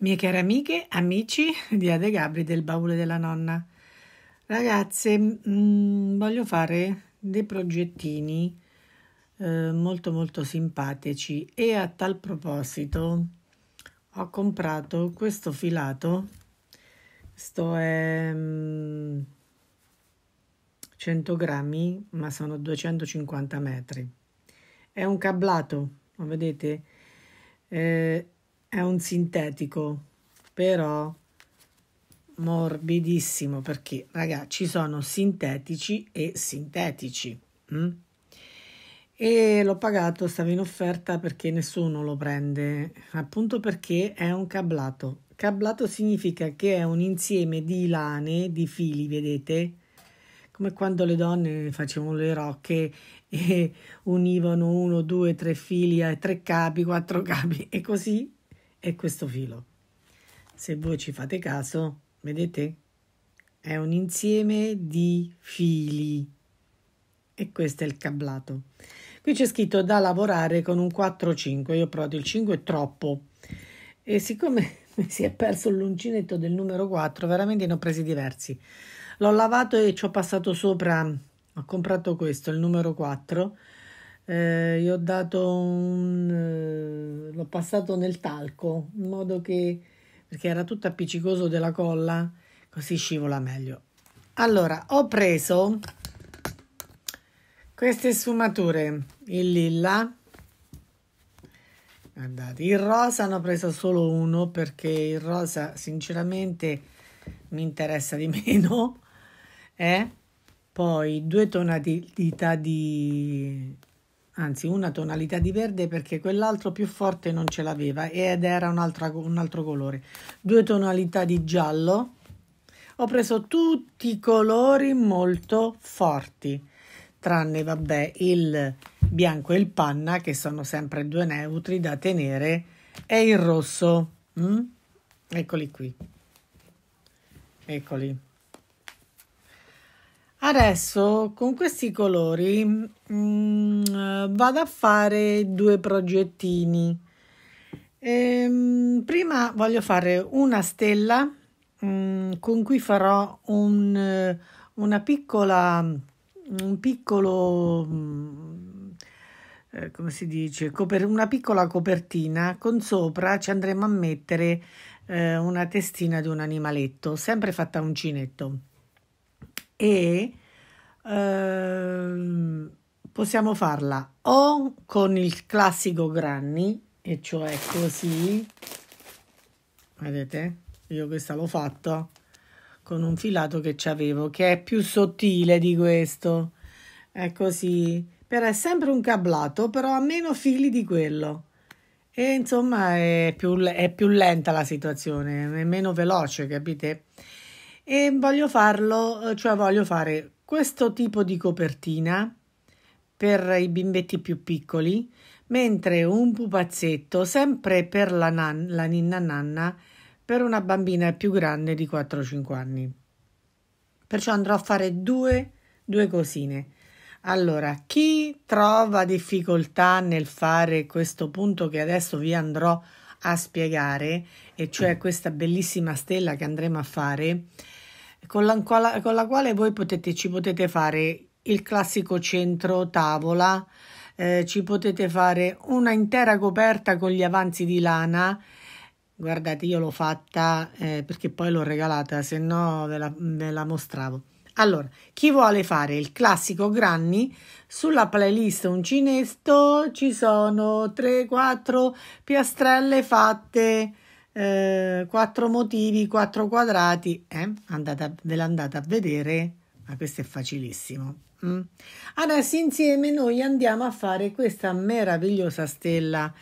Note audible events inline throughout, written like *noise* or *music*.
Mie care amiche, amici di Ade Gabri del baule della nonna. Ragazze, mh, mm, voglio fare dei progettini eh, molto molto simpatici e a tal proposito ho comprato questo filato. Questo è mh, 100 grammi, ma sono 250 metri. È un cablato, lo vedete? Eh, è un sintetico, però morbidissimo perché ragazzi ci sono sintetici e sintetici mh? Mm? e l'ho pagato stava in offerta perché nessuno lo prende appunto perché è un cablato cablato significa che è un insieme di lane di fili vedete come quando le donne facevano le rocche e univano uno due tre fili a eh, tre capi quattro capi e così è questo filo. Se voi ci fate caso, vedete? È un insieme di fili e questo è il cablato. Qui c'è scritto da lavorare con un 4-5, io ho provato il 5 è troppo e siccome *laughs* si è perso l'uncinetto del numero 4, veramente ne ho presi diversi. L'ho lavato e ci ho passato sopra, ho comprato questo, il numero 4 eh, gli ho dato un... Eh, l'ho passato nel talco, in modo che... perché era tutto appiccicoso della colla, così scivola meglio. Allora, ho preso queste sfumature, il lilla, guardate, il rosa ne ho preso solo uno perché il rosa sinceramente mi interessa di *laughs* meno, eh? poi due tonalità di anzi una tonalità di verde perché quell'altro più forte non ce l'aveva ed era un, altra, un altro colore, due tonalità di giallo. Ho preso tutti i colori molto forti, tranne vabbè il bianco e il panna che sono sempre due neutri da tenere e il rosso. Mm? Eccoli qui. Eccoli. Adesso con questi colori mh, mm, mm, vado a fare due progettini. Ehm, prima voglio fare una stella mh, mm, con cui farò un, una piccola, un piccolo, mh, eh, come si dice, coper- una piccola copertina con sopra ci andremo a mettere eh, una testina di un animaletto, sempre fatta a uncinetto e eh, possiamo farla o con il classico granny, e cioè così, vedete, io questa l'ho fatta con un filato che c'avevo che è più sottile di questo, è così, però è sempre un cablato, però ha meno fili di quello. E insomma è più, è più lenta la situazione, è meno veloce, capite? e voglio farlo, eh, cioè voglio fare questo tipo di copertina per i bimbetti più piccoli, mentre un pupazzetto sempre per la, nan- la ninna nanna per una bambina più grande di 4-5 anni. Perciò andrò a fare due, due cosine. Allora, chi trova difficoltà nel fare questo punto che adesso vi andrò a spiegare, e cioè mm. questa bellissima stella che andremo a fare, con la, con la quale voi potete, ci potete fare il classico centro tavola, eh, ci potete fare una intera coperta con gli avanzi di lana. Guardate, io l'ho fatta eh, perché poi l'ho regalata, se no ve la, ve la mostravo. Allora, chi vuole fare il classico granny, sulla playlist Uncinetto ci sono 3-4 piastrelle fatte eh, quattro motivi, quattro quadrati, eh? andate, ve l'andate a vedere, ma questo è facilissimo. Mm. Adesso insieme noi andiamo a fare questa meravigliosa stella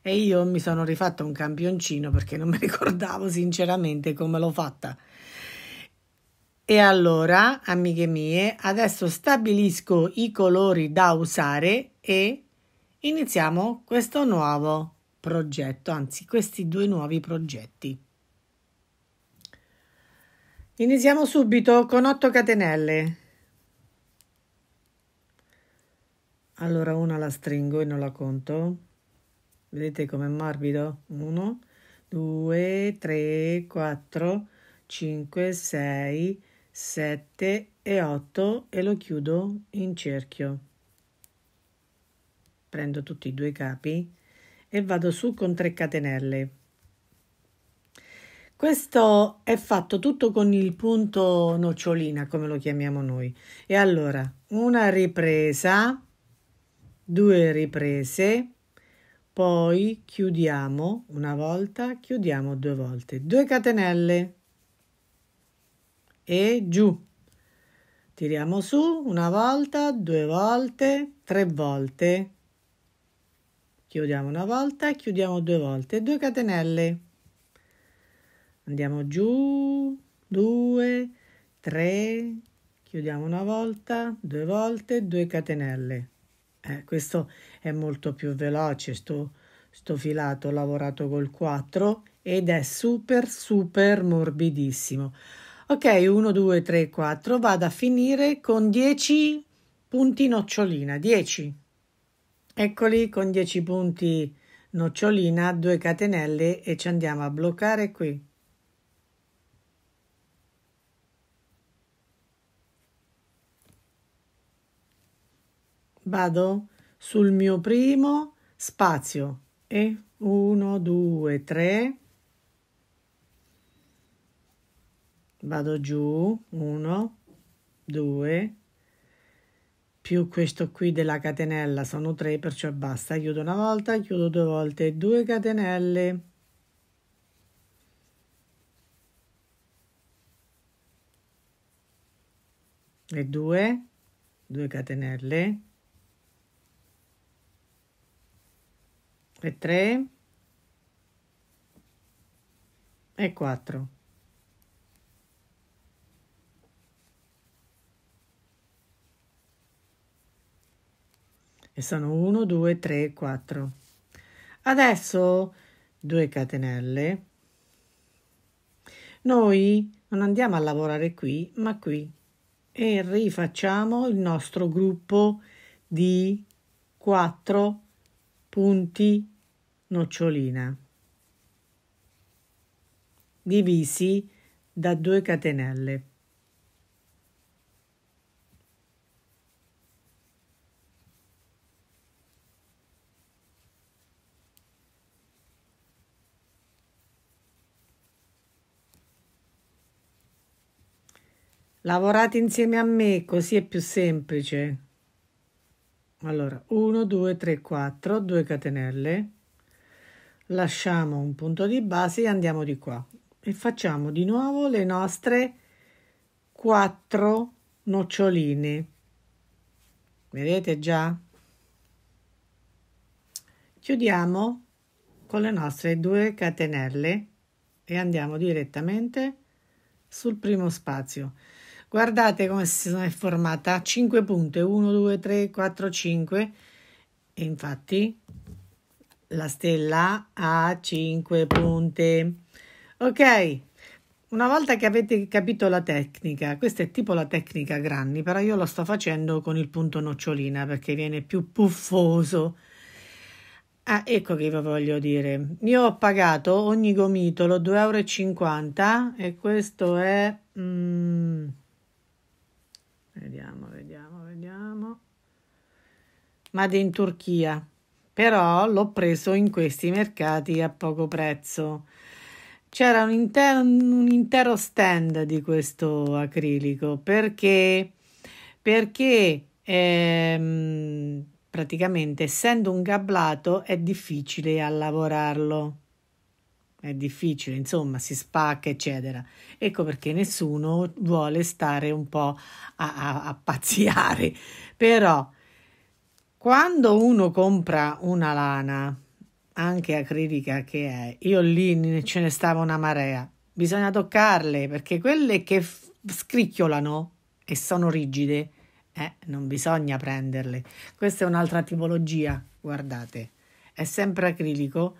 e io mi sono rifatta un campioncino perché non mi ricordavo sinceramente come l'ho fatta. E allora, amiche mie, adesso stabilisco i colori da usare e iniziamo questo nuovo progetto, anzi questi due nuovi progetti. Iniziamo subito con 8 catenelle. Allora una la stringo e non la conto. Vedete com'è morbido? 1, 2, 3, 4, 5, 6, 7 e 8 e lo chiudo in cerchio. Prendo tutti i due capi e vado su con 3 catenelle questo è fatto tutto con il punto nocciolina come lo chiamiamo noi e allora una ripresa due riprese poi chiudiamo una volta chiudiamo due volte 2 catenelle e giù tiriamo su una volta due volte tre volte chiudiamo una volta chiudiamo due volte 2 catenelle andiamo giù 2 3 chiudiamo una volta due volte 2 catenelle eh, questo è molto più veloce sto, sto filato lavorato col 4 ed è super super morbidissimo ok 1 2 3 4 vado a finire con 10 punti nocciolina 10 Eccoli con 10 punti nocciolina, 2 catenelle e ci andiamo a bloccare qui. Vado sul mio primo spazio e 1, 2, 3. Vado giù 1, 2, più questo qui della catenella sono 3 perciò basta chiudo una volta chiudo due volte 2 catenelle e 2 2 catenelle e 3 e 4 e sono 1, 2, 3, 4. Adesso 2 catenelle. Noi non andiamo a lavorare qui, ma qui e rifacciamo il nostro gruppo di 4 punti nocciolina divisi da 2 catenelle. Lavorate insieme a me, così è più semplice. Allora, 1, 2, 3, 4, 2 catenelle. Lasciamo un punto di base e andiamo di qua. E facciamo di nuovo le nostre 4 noccioline. Vedete già? Chiudiamo con le nostre 2 catenelle e andiamo direttamente sul primo spazio. Guardate come si è formata 5 punte 1, 2, 3, 4, 5 e infatti la stella ha 5 punte. Ok, una volta che avete capito la tecnica, questa è tipo la tecnica granni, però io lo sto facendo con il punto nocciolina perché viene più puffoso. Ah, ecco che vi voglio dire. Io ho pagato ogni gomitolo 2,50 euro e questo è... Mm, Vediamo, vediamo, vediamo. Made in Turchia. Però l'ho preso in questi mercati a poco prezzo. C'era un intero, un intero stand di questo acrilico perché, perché ehm, praticamente essendo un gablato è difficile a lavorarlo è difficile, insomma, si spacca, eccetera. Ecco perché nessuno vuole stare un po' a, a, a pazziare. Però quando uno compra una lana, anche acrilica che è, io lì ce ne stava una marea. Bisogna toccarle perché quelle che f- scricchiolano e sono rigide, eh, non bisogna prenderle. Questa è un'altra tipologia, guardate. È sempre acrilico,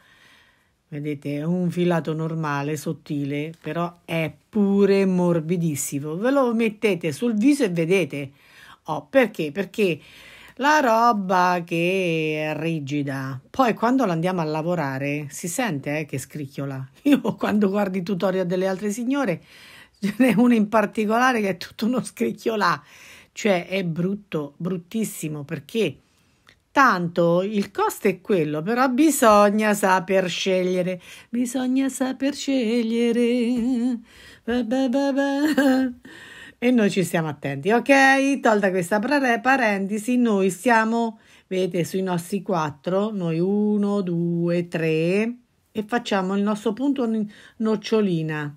Vedete, è un filato normale, sottile, però è pure morbidissimo. Ve lo mettete sul viso e vedete. Oh, perché? Perché la roba che è rigida, poi quando la andiamo a lavorare si sente eh, che scricchiola. *laughs* Io quando guardo i tutorial delle altre signore, ce n'è una in particolare che è tutto uno scricchiolà. Cioè è brutto, bruttissimo, perché Tanto il costo è quello, però bisogna saper scegliere, bisogna saper scegliere. Ba ba ba e noi ci stiamo attenti, ok? Tolta questa parentesi, noi siamo, vedete, sui nostri quattro, noi uno, due, tre e facciamo il nostro punto nocciolina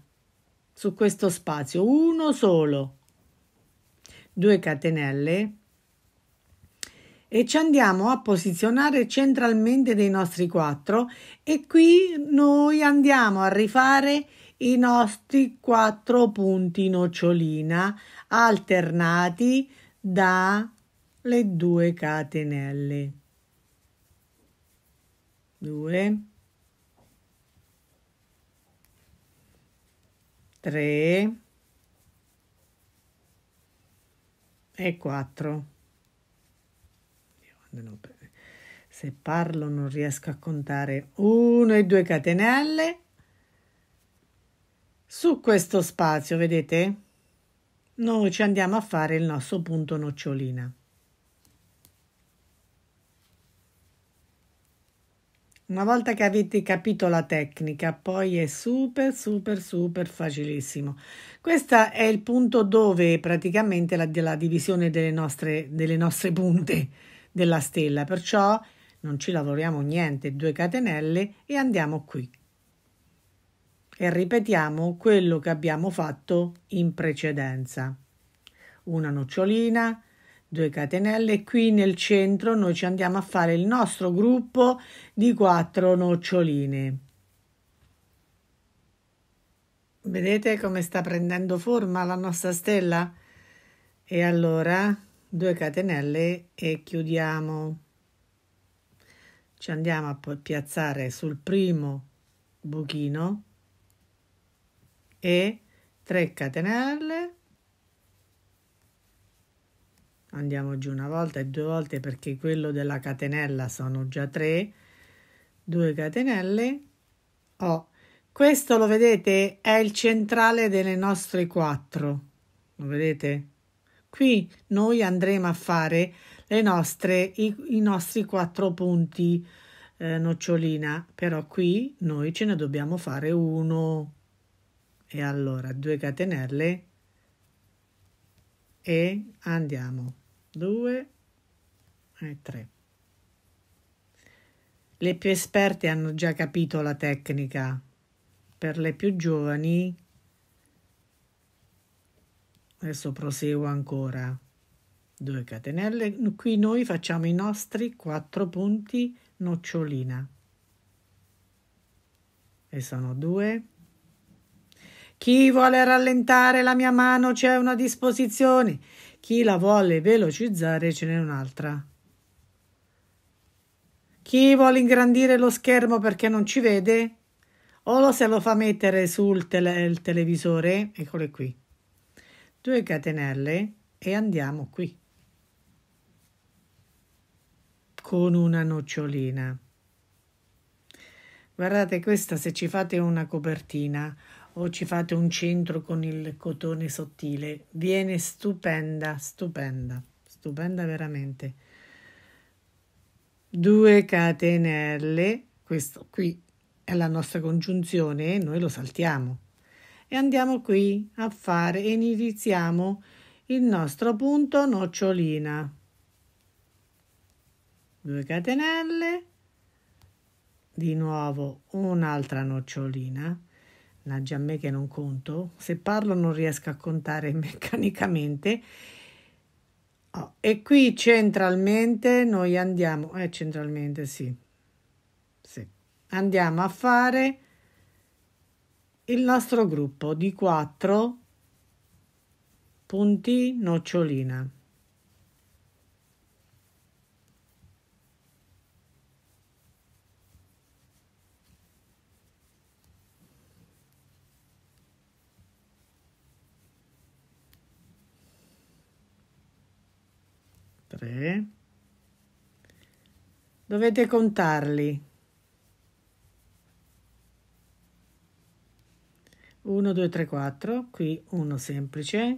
su questo spazio, uno solo, due catenelle e ci andiamo a posizionare centralmente dei nostri quattro e qui noi andiamo a rifare i nostri quattro punti nocciolina alternati da le due catenelle 2 3 e 4 se parlo non riesco a contare uno e due catenelle su questo spazio vedete noi ci andiamo a fare il nostro punto nocciolina una volta che avete capito la tecnica poi è super super super facilissimo questo è il punto dove praticamente la, la divisione delle nostre, delle nostre punte della stella, perciò non ci lavoriamo niente, due catenelle e andiamo qui. E ripetiamo quello che abbiamo fatto in precedenza. Una nocciolina, due catenelle e qui nel centro noi ci andiamo a fare il nostro gruppo di quattro noccioline. Vedete come sta prendendo forma la nostra stella? E allora 2 catenelle e chiudiamo ci andiamo a piazzare sul primo buchino e 3 catenelle andiamo giù una volta e due volte perché quello della catenella sono già 3 2 catenelle oh, questo lo vedete è il centrale delle nostre 4 lo vedete Qui noi andremo a fare le nostre, i, i nostri quattro punti eh, nocciolina, però qui noi ce ne dobbiamo fare uno. E allora 2 catenelle e andiamo 2 e 3. Le più esperte hanno già capito la tecnica, per le più giovani adesso proseguo ancora 2 catenelle qui noi facciamo i nostri 4 punti nocciolina e sono 2 chi vuole rallentare la mia mano c'è una disposizione chi la vuole velocizzare ce n'è un'altra chi vuole ingrandire lo schermo perché non ci vede o se lo fa mettere sul tele televisore eccole qui due catenelle e andiamo qui con una nocciolina guardate questa se ci fate una copertina o ci fate un centro con il cotone sottile viene stupenda stupenda stupenda veramente due catenelle questo qui è la nostra congiunzione e noi lo saltiamo e andiamo qui a fare e iniziamo il nostro punto nocciolina 2 catenelle di nuovo un'altra nocciolina Naggia a me che non conto, se parlo non riesco a contare *laughs* meccanicamente. Oh, e qui centralmente noi andiamo, eh, centralmente sì, sì, andiamo a fare il nostro gruppo di 4 punti nocciolina. Dovete contarli. 1, 2, 3, 4, qui uno semplice.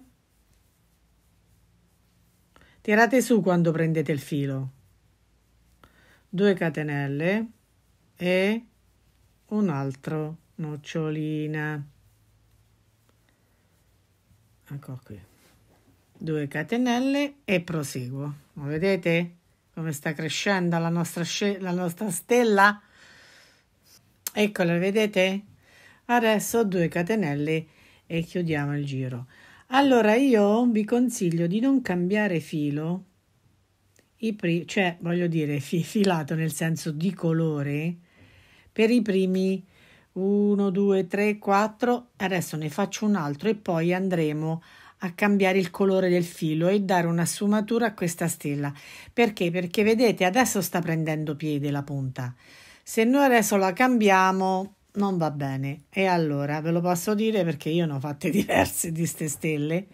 Tirate su quando prendete il filo. 2 catenelle e un altro nocciolina. Ecco qui. 2 catenelle e proseguo. Lo vedete come sta crescendo la nostra, la nostra stella? Eccola, vedete? adesso 2 catenelle e chiudiamo il giro allora io vi consiglio di non cambiare filo pri- cioè voglio dire filato nel senso di colore per i primi 1 2 3 4 adesso ne faccio un altro e poi andremo a cambiare il colore del filo e dare una sfumatura a questa stella perché perché vedete adesso sta prendendo piede la punta se noi adesso la cambiamo non va bene. E allora ve lo posso dire perché io ne ho fatte *laughs* diverse di ste stelle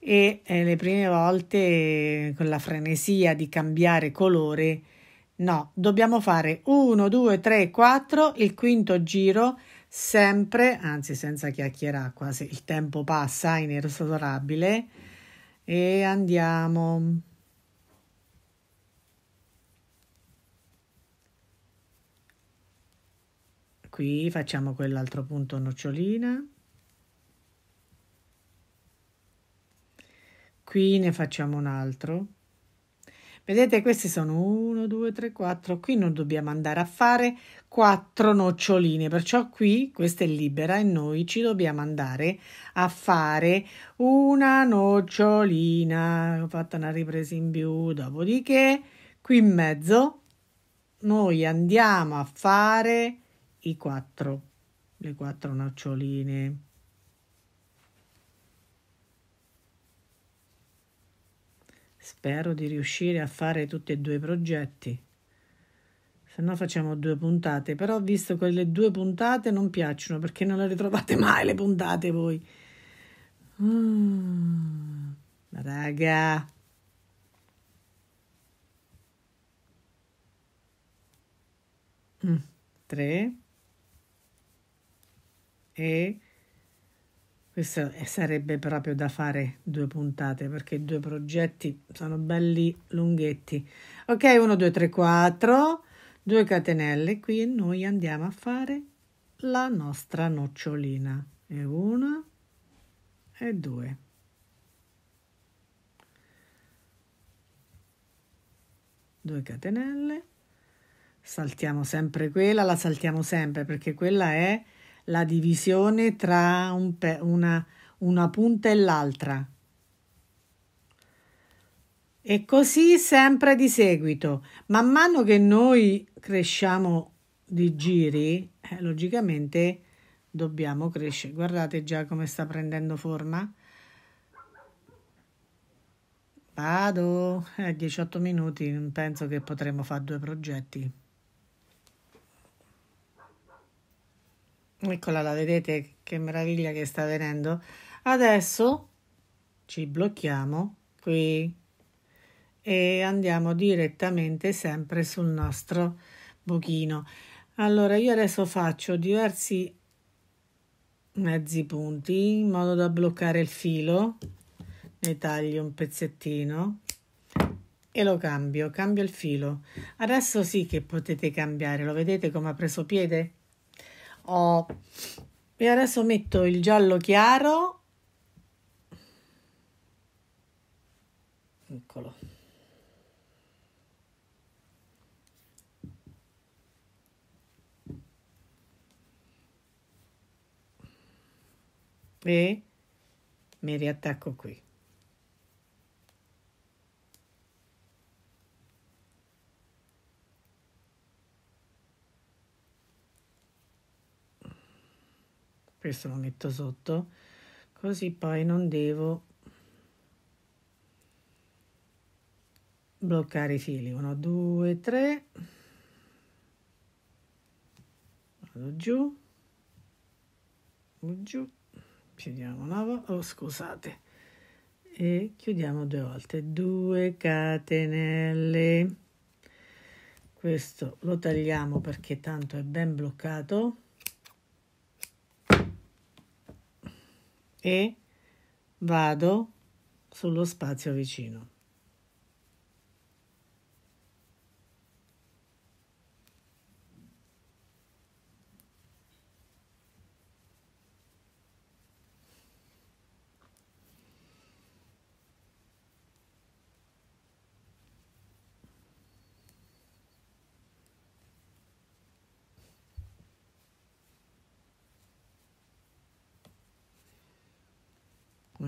e eh, le prime volte con la frenesia di cambiare colore no, dobbiamo fare 1 2 3 4 il quinto giro sempre, anzi senza chiacchierare quasi il tempo passa inesorabile e andiamo qui facciamo quell'altro punto nocciolina qui ne facciamo un altro vedete questi sono 1 2 3 4 qui non dobbiamo andare a fare 4 noccioline perciò qui questa è libera e noi ci dobbiamo andare a fare una nocciolina ho fatto una ripresa in più dopodiché qui in mezzo noi andiamo a fare i quattro, le quattro noccioline. Spero di riuscire a fare tutti e due i progetti. Se no facciamo due puntate, però ho visto quelle due puntate non piacciono perché non le ritrovate mai le puntate voi. Mm, raga. Mm, tre e questo sarebbe proprio da fare due puntate perché due progetti sono belli lunghetti. Ok, 1, 2, 3, 4, due catenelle qui e noi andiamo a fare la nostra nocciolina e una e due. Due catenelle saltiamo sempre quella, la saltiamo sempre perché quella è la divisione tra un pe- una, una punta e l'altra. E così sempre di seguito. Man mano che noi cresciamo di giri, eh, logicamente dobbiamo crescere. Guardate già come sta prendendo forma. Vado, a eh, 18 minuti, penso che potremo fare due progetti. Eccola la vedete che meraviglia che sta venendo. Adesso ci blocchiamo qui e andiamo direttamente sempre sul nostro buchino. Allora io adesso faccio diversi mezzi punti in modo da bloccare il filo. Ne taglio un pezzettino e lo cambio, cambio il filo. Adesso sì che potete cambiare, lo vedete come ha preso piede? Oh. E adesso metto il giallo chiaro. Eccolo. E mi riattacco qui. questo lo metto sotto così poi non devo bloccare i fili 1 2 3 vado giù giù chiudiamo una oh, scusate e chiudiamo due volte 2 catenelle questo lo tagliamo perché tanto è ben bloccato e vado sullo spazio vicino.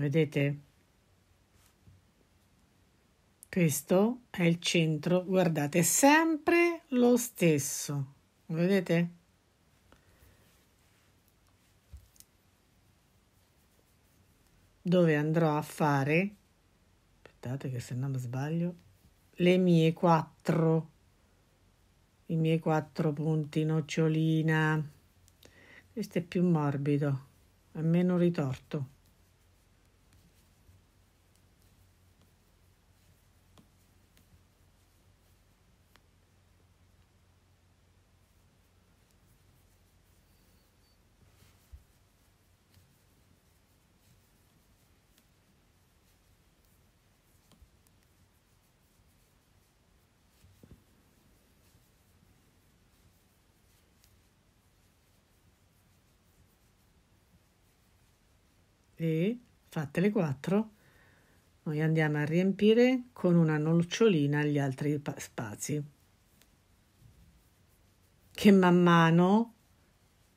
vedete? Questo è il centro, guardate, sempre lo stesso, vedete? Dove andrò a fare, aspettate che se non sbaglio, le mie quattro, i miei quattro punti nocciolina. Questo è più morbido, è meno ritorto. e fatte le quattro noi andiamo a riempire con una nocciolina gli altri spazi che man mano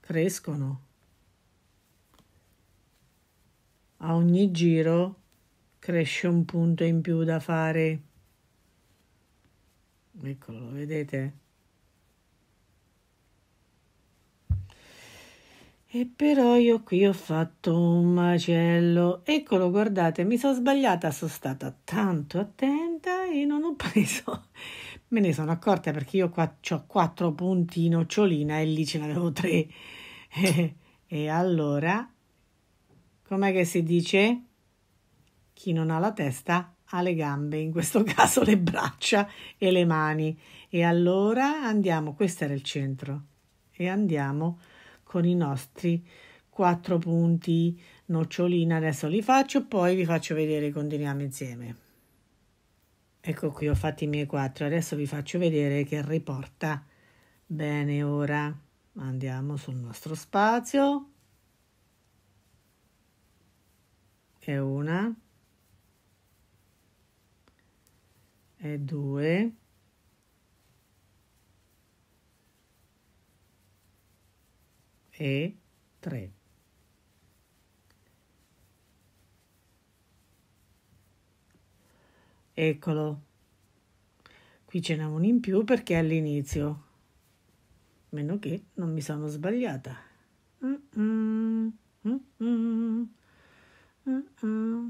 crescono a ogni giro cresce un punto in più da fare eccolo vedete E però io qui ho fatto un macello. Eccolo, guardate, mi sono sbagliata, sono stata tanto attenta e non ho *laughs* preso. Me ne sono accorta perché io qua ho quattro punti nocciolina e lì ce n'avevo tre. *laughs* e allora, com'è che si dice? Chi non ha la testa ha le gambe, in questo *laughs* caso le braccia e le mani. E allora andiamo, questo era il centro, e andiamo con i nostri quattro punti nocciolina. Adesso li faccio, poi vi faccio vedere, continuiamo insieme. Ecco qui ho fatto i miei quattro, adesso vi faccio vedere che riporta bene ora. Andiamo sul nostro spazio. E una. E due. e 3. Eccolo. Qui ce n'è uno in più perché è all'inizio. Meno che non mi sono sbagliata. Mm-mm,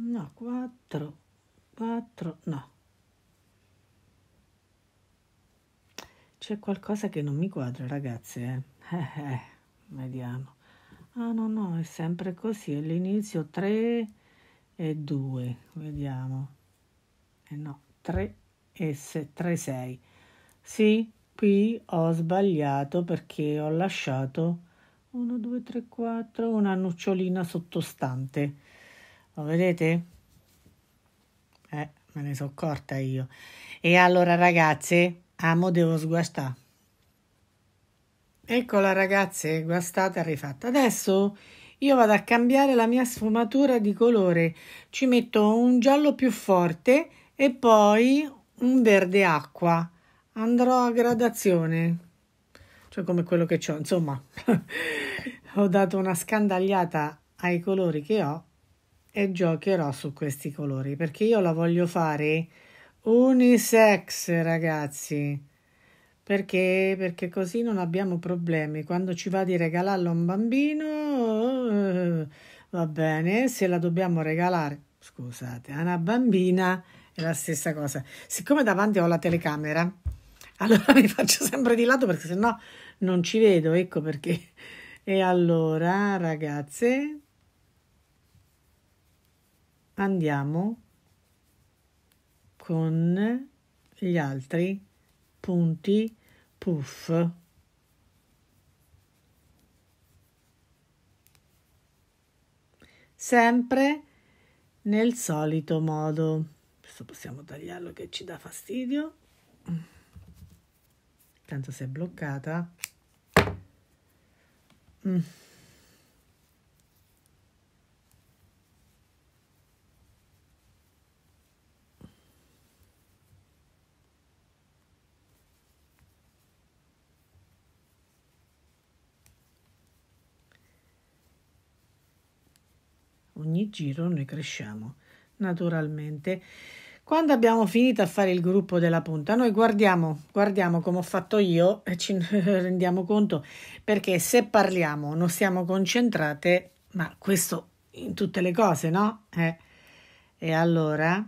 no, 4, 4, no. C'è qualcosa che non mi quadra, ragazze. Eh. eh, eh vediamo. Ah no, no, è sempre così, all'inizio 3 e 2, vediamo. Eh no, 3 e 3, 6. Sì, qui ho sbagliato perché ho lasciato 1, 2, 3, 4, una nocciolina sottostante. Lo vedete? Eh, me ne sono accorta io. E allora ragazze, amo devo sguastare. Eccola ragazze, guastata rifatta. Adesso io vado a cambiare la mia sfumatura di colore. Ci metto un giallo più forte e poi un verde acqua. Andrò a gradazione, cioè come quello che ho. Insomma, *laughs* ho dato una scandagliata ai colori che ho e giocherò su questi colori perché io la voglio fare unisex, ragazzi. Perché? Perché così non abbiamo problemi. Quando ci va di regalarlo a un bambino, eh, va bene, se la dobbiamo regalare, scusate, a una bambina è la stessa cosa. Siccome davanti ho la telecamera, *laughs* allora mi faccio sempre di lato perché sennò non ci vedo, ecco perché. E allora, ragazze, andiamo con gli altri punti puff. Sempre nel solito modo. Questo possiamo tagliarlo che ci dà fastidio. Tanto si è bloccata. Mm. ogni giro noi cresciamo, naturalmente. Quando abbiamo finito a fare il gruppo della punta, noi guardiamo, guardiamo come ho fatto io e ci *laughs* rendiamo conto perché se parliamo non siamo concentrate, ma questo in tutte le cose, no? Eh. E allora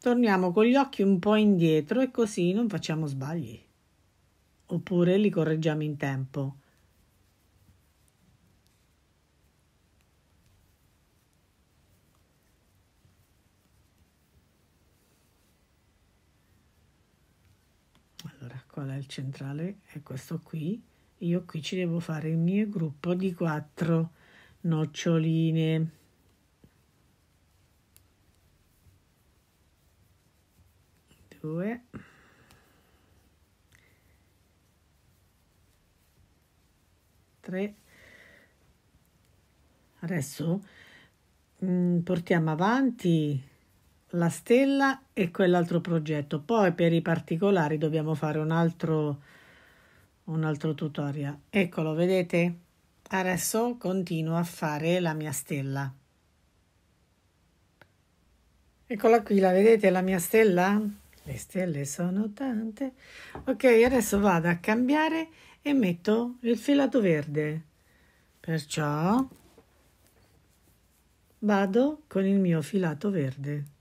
torniamo con gli occhi un po' indietro e così non facciamo sbagli. Oppure li correggiamo in tempo. qual è il centrale, è questo qui. Io qui ci devo fare il mio gruppo di quattro noccioline. Due. Tre. Adesso mh, mm, portiamo avanti la stella e quell'altro progetto. Poi per i particolari dobbiamo fare un altro, un altro tutorial. Eccolo, vedete? Adesso continuo a fare la mia stella. Eccola qui, la vedete la mia stella? Le stelle sono tante. Ok, adesso vado a cambiare e metto il filato verde. Perciò vado con il mio filato verde.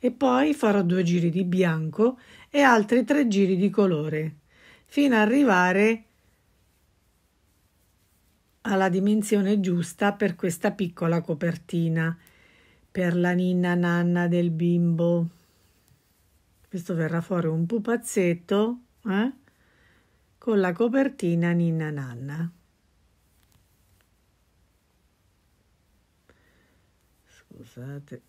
e poi farò due giri di bianco e altri tre giri di colore fino ad arrivare alla dimensione giusta per questa piccola copertina per la ninna nanna del bimbo questo verrà fuori un pupazzetto eh? con la copertina ninna nanna scusate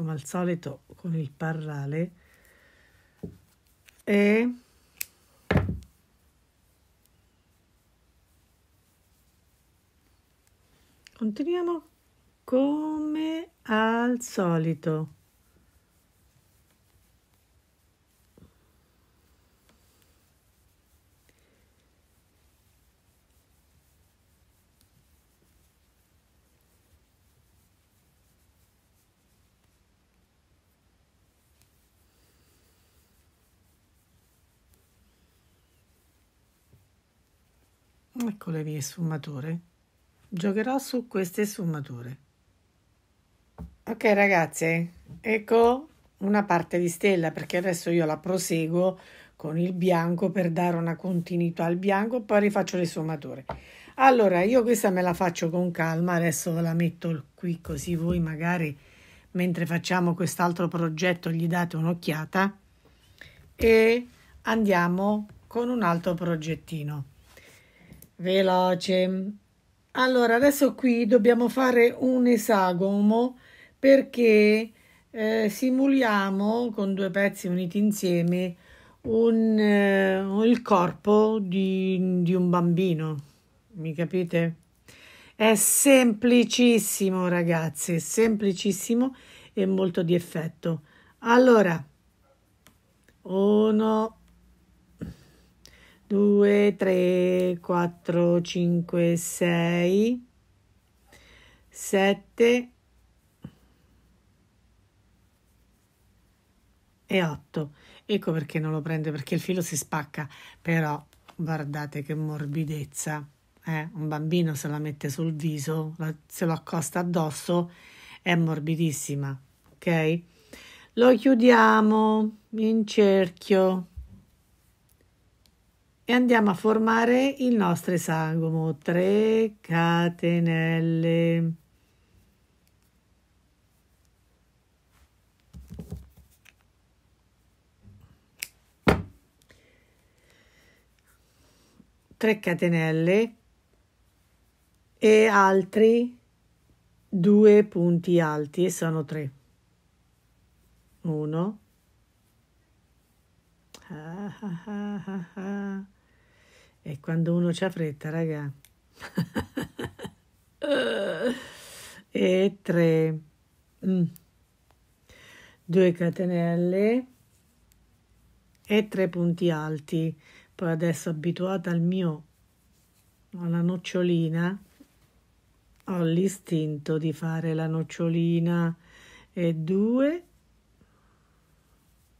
come al solito con il parrale e continuiamo come al solito Ecco le mie sfumature. Giocherò su queste sfumature. Ok ragazze, ecco una parte di stella perché adesso io la proseguo con il bianco per dare una continuità al bianco e poi rifaccio le sfumature. Allora, io questa me la faccio con calma, adesso ve la metto qui così voi magari mentre facciamo quest'altro progetto gli date un'occhiata e andiamo con un altro progettino veloce. Allora, adesso qui dobbiamo fare un esagono perché eh, simuliamo con due pezzi uniti insieme un, eh, il corpo di, di un bambino. Mi capite? È semplicissimo, ragazzi, semplicissimo e molto di effetto. Allora, uno, 2, 3, 4, 5, 6, 7 e 8. Ecco perché non lo prende, perché il filo si spacca, però guardate che morbidezza. Eh? Un bambino se la mette sul viso, se lo accosta addosso, è morbidissima, ok? Lo chiudiamo in cerchio e andiamo a formare il nostro esagono 3 catenelle Tre catenelle e altri due punti alti e sono tre uno ah, ah, ah, ah, ah. E quando uno c'ha fretta, raga. *laughs* e 3. Mm. 2 catenelle e 3 punti alti. Poi adesso abituata al mio alla nocciolina ho l'istinto di fare la nocciolina e 2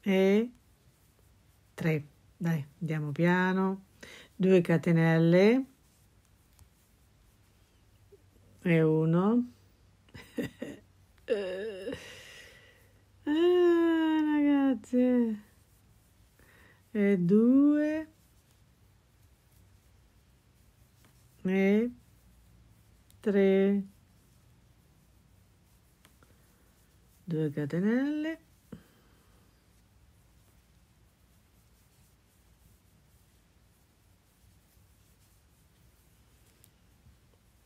e 3. Dai, andiamo piano. 2 catenelle e 1 *laughs* ah, ragazzi e 2 e 3 2 catenelle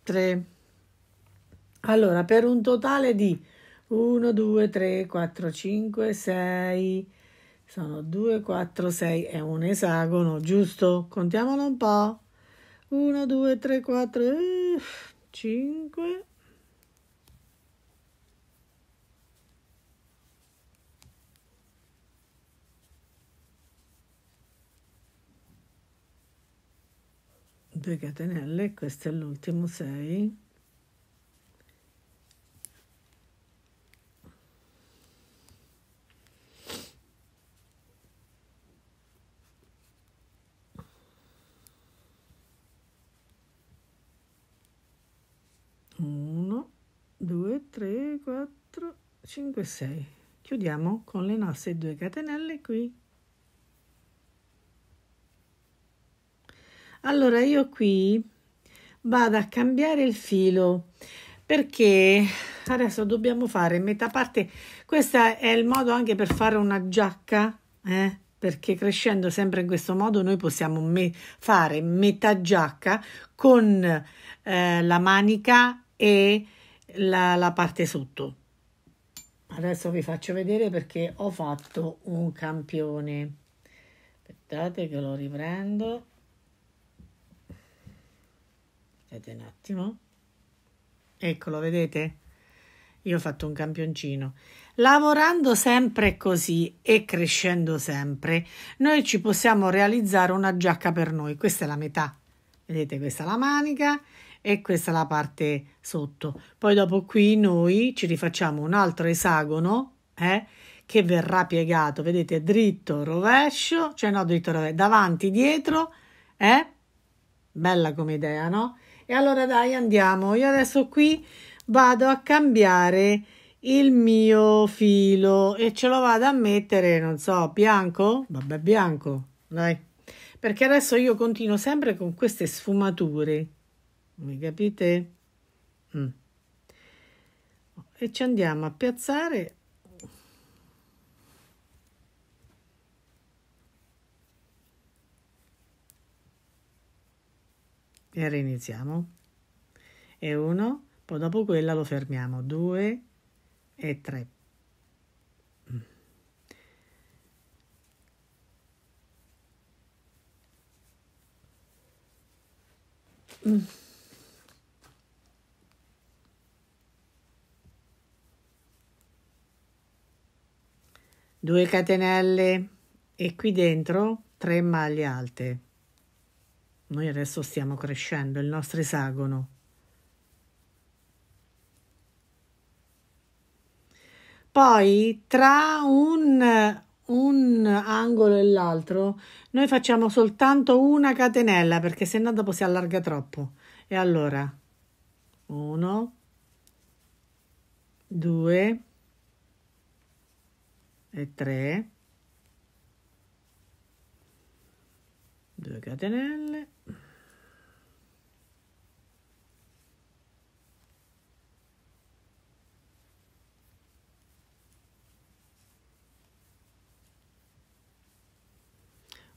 3. Allora, per un totale di 1, 2, 3, 4, 5, 6, sono 2, 4, 6, è un esagono, giusto? Contiamolo un po'. 1, 2, 3, 4, 5, due catenelle, questo è l'ultimo 6. Uno, due, tre, quattro, cinque, sei. Chiudiamo con le nostre due catenelle qui. Allora io qui vado a cambiare il filo perché adesso dobbiamo fare metà parte. Questo è il modo anche per fare una giacca, eh? perché crescendo sempre in questo modo noi possiamo me fare metà giacca con eh, la manica e la, la parte sotto. Adesso vi faccio vedere perché ho fatto un campione. Aspettate che lo riprendo aspettate un attimo eccolo vedete io ho fatto un campioncino lavorando sempre così e crescendo sempre noi ci possiamo realizzare una giacca per noi questa è la metà vedete questa è la manica e questa è la parte sotto poi dopo qui noi ci rifacciamo un altro esagono eh, che verrà piegato vedete dritto rovescio cioè no dritto rovescio davanti dietro eh? bella come idea no e allora dai, andiamo. Io adesso qui vado a cambiare il mio filo e ce lo vado a mettere, non so, bianco? Vabbè, bianco, dai. Perché adesso io continuo sempre con queste sfumature. Mi capite? Mm. E ci andiamo a piazzare E reiniziamo. E uno, poi dopo quella lo fermiamo. 2 e 3. Due catenelle e qui dentro tre maglie alte. Noi adesso stiamo crescendo, il nostro esagono. Poi tra un, un angolo e l'altro noi facciamo soltanto una catenella perché sennò dopo si allarga troppo. E allora 1, 2 e 3. 2 catenelle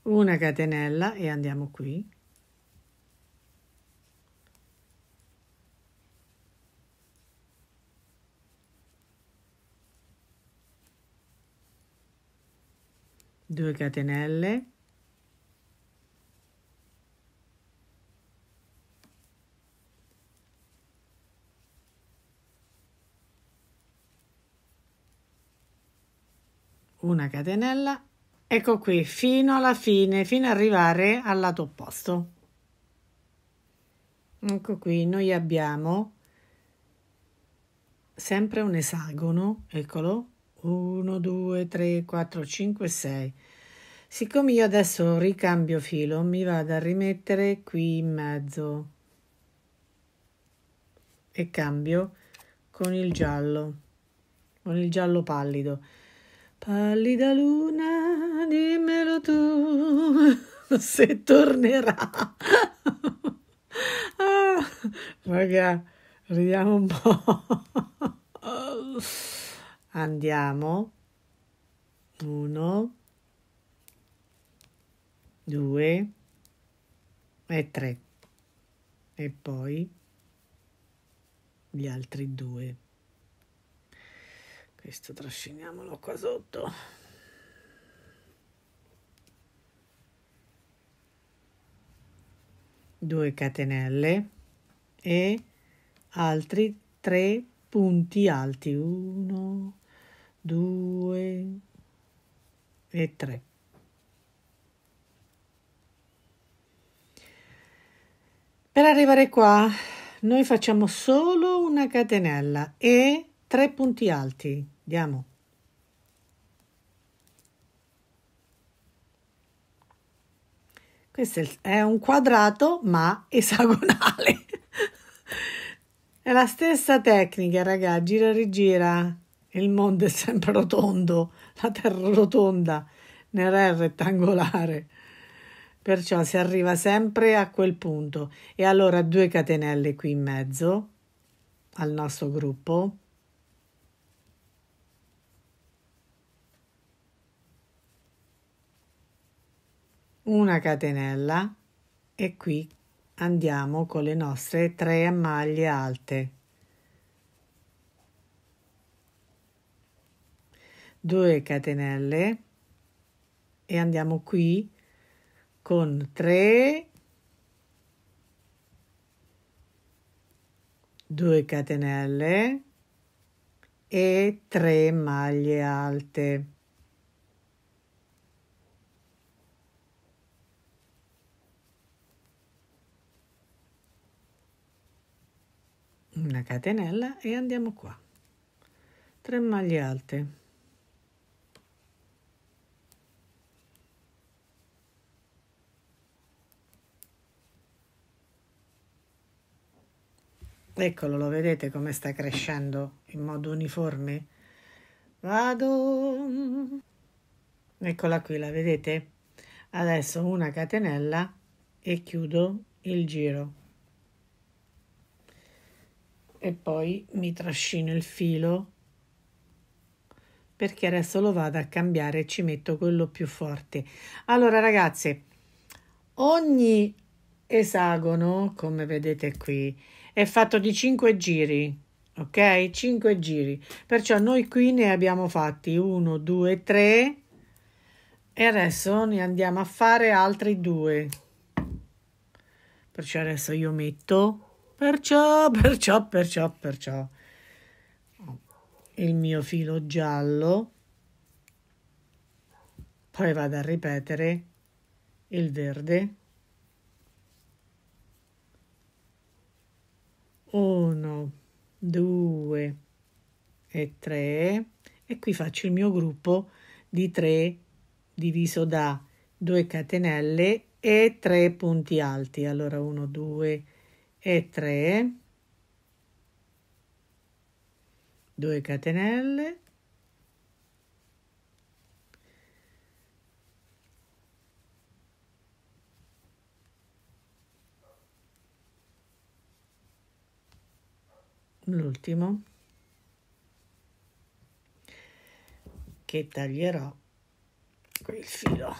una catenella e andiamo qui due catenelle una catenella Ecco qui, fino alla fine, fino ad arrivare al lato opposto. Ecco qui, noi abbiamo sempre un esagono, eccolo, 1, 2, 3, 4, 5, 6. Siccome io adesso ricambio filo, mi vado a rimettere qui in mezzo e cambio con il giallo, con il giallo pallido. Pallida luna, dimmelo tu *laughs* se tornerà. *laughs* ah, raga, ridiamo un po'. *laughs* Andiamo. Uno, due e tre. E poi gli altri due. Questo trasciniamolo qua sotto. Due catenelle e altri tre punti alti. Uno, due e tre. Per arrivare qua noi facciamo solo una catenella e tre punti alti Andiamo. Questo è un quadrato ma *laughs* esagonale. è la stessa tecnica, raga, gira e rigira. Il mondo è sempre rotondo, la terra rotonda, nera è rettangolare. Perciò si arriva sempre a quel punto. E allora due catenelle qui in mezzo al nostro gruppo una catenella e qui andiamo con le nostre tre maglie alte 2 catenelle e andiamo qui con 3 2 catenelle e 3 maglie alte una catenella e andiamo qua 3 maglie alte eccolo lo vedete come sta crescendo in modo uniforme vado eccola qui la vedete adesso una catenella e chiudo il giro e poi mi trascino il filo perché adesso lo vado a cambiare e ci metto quello più forte. Allora ragazzi, ogni esagono, come vedete qui, è fatto di 5 giri, ok? 5 giri. Perciò noi qui ne abbiamo fatti 1, 2, 3 e adesso ne andiamo a fare altri due. Perciò adesso io metto Perciò, perciò, perciò, perciò. Il mio filo giallo. Poi vado a ripetere il verde. Uno, due e tre. E qui faccio il mio gruppo di 3 diviso da 2 catenelle e 3 punti alti. Allora 1, 2, 3 e 3 2 catenelle l'ultimo che taglierò con filo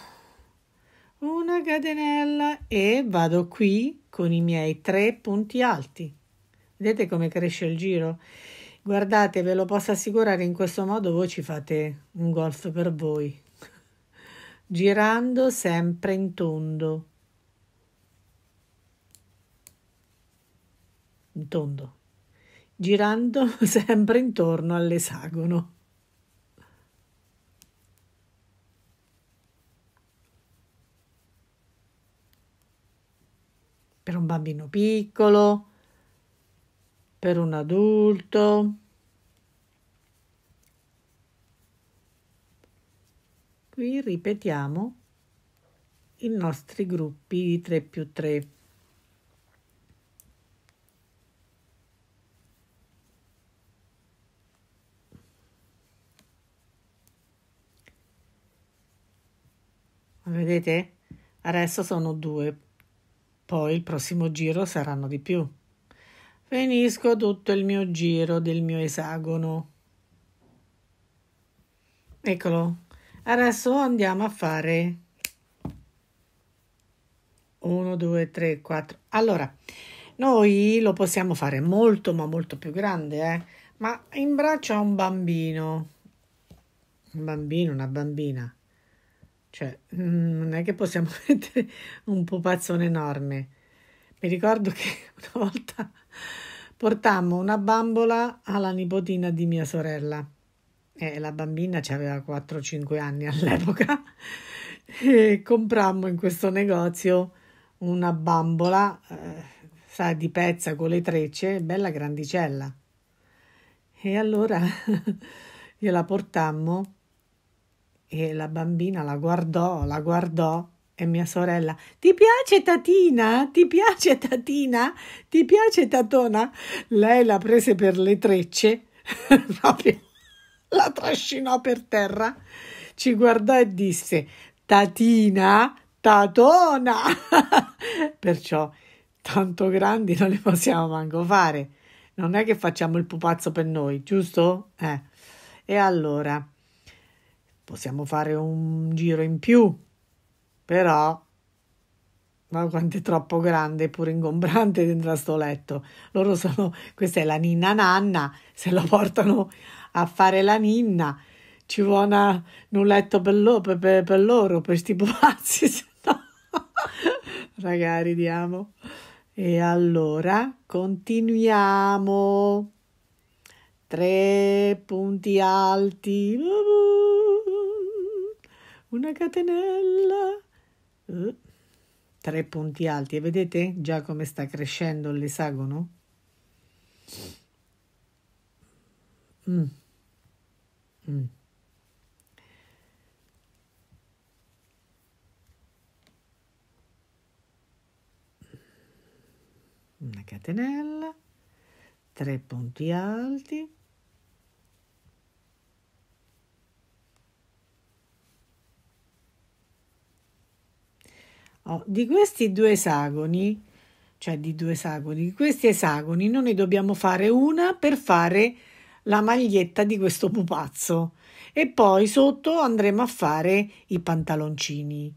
una catenella e vado qui con i miei tre punti alti. Vedete come cresce il giro? Guardate, ve lo posso assicurare, in questo modo voi ci fate un golf per voi. *laughs* Girando sempre in tondo. In tondo. Girando *laughs* sempre intorno all'esagono. per un bambino piccolo, per un adulto. Qui ripetiamo i nostri gruppi di 3 più 3. Vedete? Adesso sono due poi il prossimo giro saranno di più. Finisco tutto il mio giro del mio esagono. Eccolo. Adesso andiamo a fare 1, 2, 3, 4. Allora, noi lo possiamo fare molto, ma molto più grande, eh? ma in braccio a un bambino, un bambino, una bambina cioè, mm, non è che possiamo *laughs* mettere un pupazzone enorme. Mi ricordo che *laughs* una volta portammo una bambola alla nipotina di mia sorella. Eh, la bambina aveva 4-5 anni *laughs* all'epoca e comprammo in questo negozio una bambola eh, sa, di pezza con le trecce, bella grandicella. E allora gliela portammo e la bambina la guardò, la guardò e mia sorella, ti piace Tatina? Ti piace Tatina? Ti piace Tatona? Lei la prese per le trecce, *laughs* proprio la trascinò per terra, ci guardò e disse, Tatina, Tatona! *laughs* Perciò tanto grandi non le possiamo manco fare. Non è che facciamo il pupazzo per noi, giusto? Eh. E allora possiamo fare un giro in più, però ma quanto è troppo grande pure ingombrante dentro a sto letto. Loro sono, questa è la ninna nanna, se la portano a fare la ninna ci vuole un letto per, lo, per, per, per loro, per sti pupazzi, *laughs* se no. Raga, ridiamo. E allora continuiamo. Tre punti alti. Uh-uh una catenella. Uh, tre punti alti e vedete già come sta crescendo l'esagono? Mm. Mm. Una catenella, tre punti alti, Oh, di questi due esagoni, cioè di due esagoni, di questi esagoni noi ne dobbiamo fare una per fare la maglietta di questo pupazzo e poi sotto andremo a fare i pantaloncini.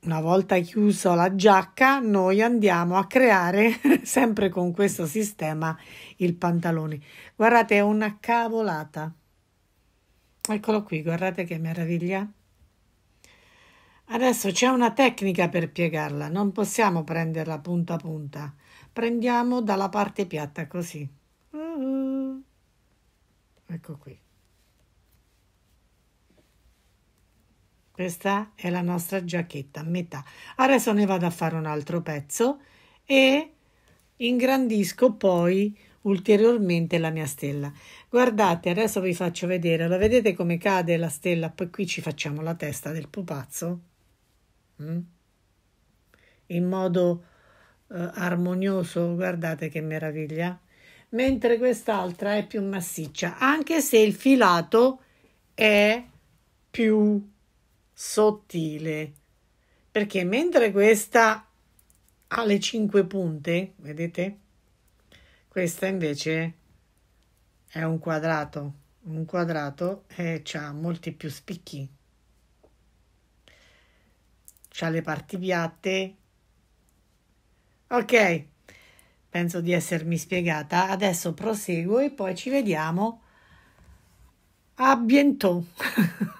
Una volta chiusa la giacca, noi andiamo a creare *laughs* sempre con questo sistema il pantalone. Guardate, è una cavolata. Eccolo qui, guardate che meraviglia. Adesso c'è una tecnica per piegarla, non possiamo prenderla punta a punta. Prendiamo dalla parte piatta così. Uh-huh. Ecco qui. Questa è la nostra giacchetta a metà. Adesso ne vado a fare un altro pezzo e ingrandisco poi ulteriormente la mia stella. Guardate, adesso vi faccio vedere. Lo vedete come cade la stella? Poi qui ci facciamo la testa del pupazzo. Mm? in modo eh, armonioso, guardate che meraviglia, mentre quest'altra è più massiccia, anche se il filato è più sottile, perché mentre questa ha le cinque punte, vedete? Questa invece è un quadrato, un quadrato e eh, ha molti più spicchi. C'ha le parti piatte. Ok, penso di essermi spiegata. Adesso proseguo e poi ci vediamo a bientôt. *laughs*